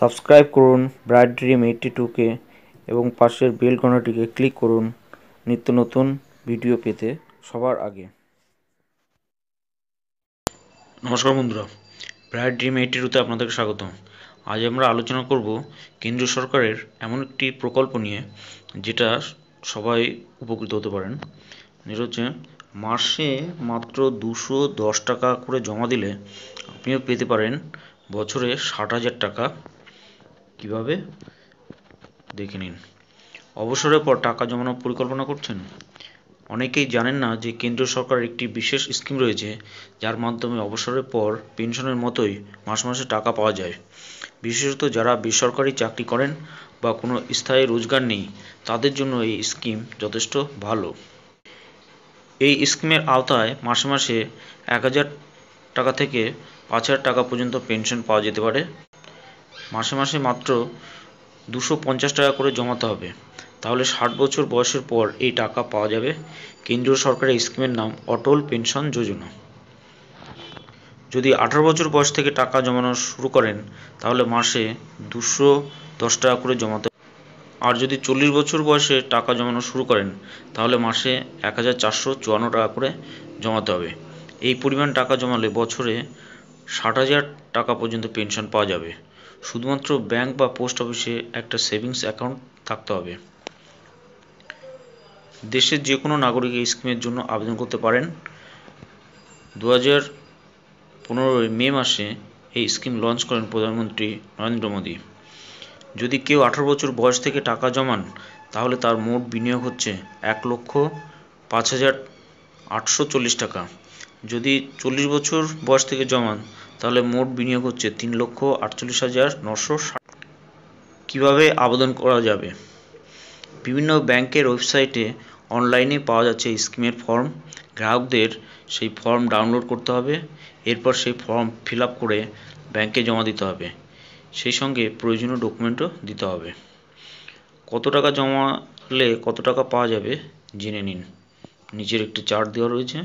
subscribe করুন bright dream eighty টুকে এবং পাশের বেল ঘন্টাটিকে ক্লিক করুন নিত্য নতুন ভিডিও পেতে সবার আগে নমস্কার বন্ধুরা ব্রাইট ড্রিম এইটটি টুতে আপনাদেরকে স্বাগত আজ আমরা আলোচনা করব কেন্দ্র সরকারের এমন একটি প্রকল্প নিয়ে যেটা সবাই উপকৃত হতে পারেন যেটা হচ্ছে মাসে মাত্র দুশো দশ টাকা করে জমা দিলে আপনিও পেতে পারেন বছরে ষাট হাজার টাকা কিভাবে দেখে নিন অবসরের পর টাকা জমানোর পরিকল্পনা করছেন অনেকেই জানেন না যে কেন্দ্র সরকারের একটি বিশেষ স্কিম রয়েছে যার মাধ্যমে অবসরের পর পেনশনের মতোই মাস মাসে টাকা পাওয়া যায় বিশেষত যারা বেসরকারি চাকরি করেন বা কোনো স্থায়ী রোজগার নেই তাদের জন্য এই স্কিম যথেষ্ট ভালো এই স্কিমের আওতায় মাসে মাসে এক হাজার টাকা থেকে পাঁচ হাজার টাকা পর্যন্ত পেনশন পাওয়া যেতে পারে মাসে মাসে মাত্র দুশো পঞ্চাশ টাকা করে জমাতে হবে তাহলে ষাট বছর বয়সের পর এই টাকা পাওয়া যাবে কেন্দ্রীয় সরকারের স্কিমের নাম অটল পেনশন যোজনা যদি আঠারো বছর বয়স থেকে টাকা জমানো শুরু করেন তাহলে মাসে দুশো দশ টাকা করে জমাতে আর যদি চল্লিশ বছর বয়সে টাকা জমানো শুরু করেন তাহলে মাসে এক হাজার চারশো চুয়ান্ন টাকা করে জমাতে হবে এই পরিমাণ টাকা জমালে বছরে ষাট হাজার টাকা পর্যন্ত পেনশন পাওয়া যাবে শুধুমাত্র ব্যাংক বা পোস্ট অফিসে একটা সেভিংস অ্যাকাউন্ট থাকতে হবে দেশের যে কোনো নাগরিক এই স্কিমের জন্য আবেদন করতে পারেন দু হাজার পনেরোই মে মাসে এই স্কিম লঞ্চ করেন প্রধানমন্ত্রী নরেন্দ্র মোদী যদি কেউ আঠারো বছর বয়স থেকে টাকা জমান তাহলে তার মোট বিনিয়োগ হচ্ছে এক লক্ষ পাঁচ হাজার আটশো চল্লিশ টাকা যদি চল্লিশ বছর বয়স থেকে জমান তাহলে মোট বিনিয়োগ হচ্ছে তিন লক্ষ আটচল্লিশ হাজার নশো ষাট কীভাবে আবেদন করা যাবে বিভিন্ন ব্যাংকের ওয়েবসাইটে অনলাইনে পাওয়া যাচ্ছে স্কিমের ফর্ম গ্রাহকদের সেই ফর্ম ডাউনলোড করতে হবে এরপর সেই ফর্ম ফিল করে ব্যাংকে জমা দিতে হবে সেই সঙ্গে প্রয়োজনীয় ডকুমেন্টও দিতে হবে কত টাকা জমালে কত টাকা পাওয়া যাবে জেনে নিন নিচের একটি চার্ট দেওয়া রয়েছে